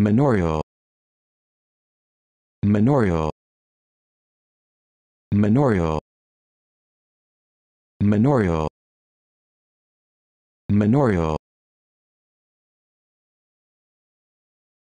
Manorial Manorial Manorial Manorial Memorial.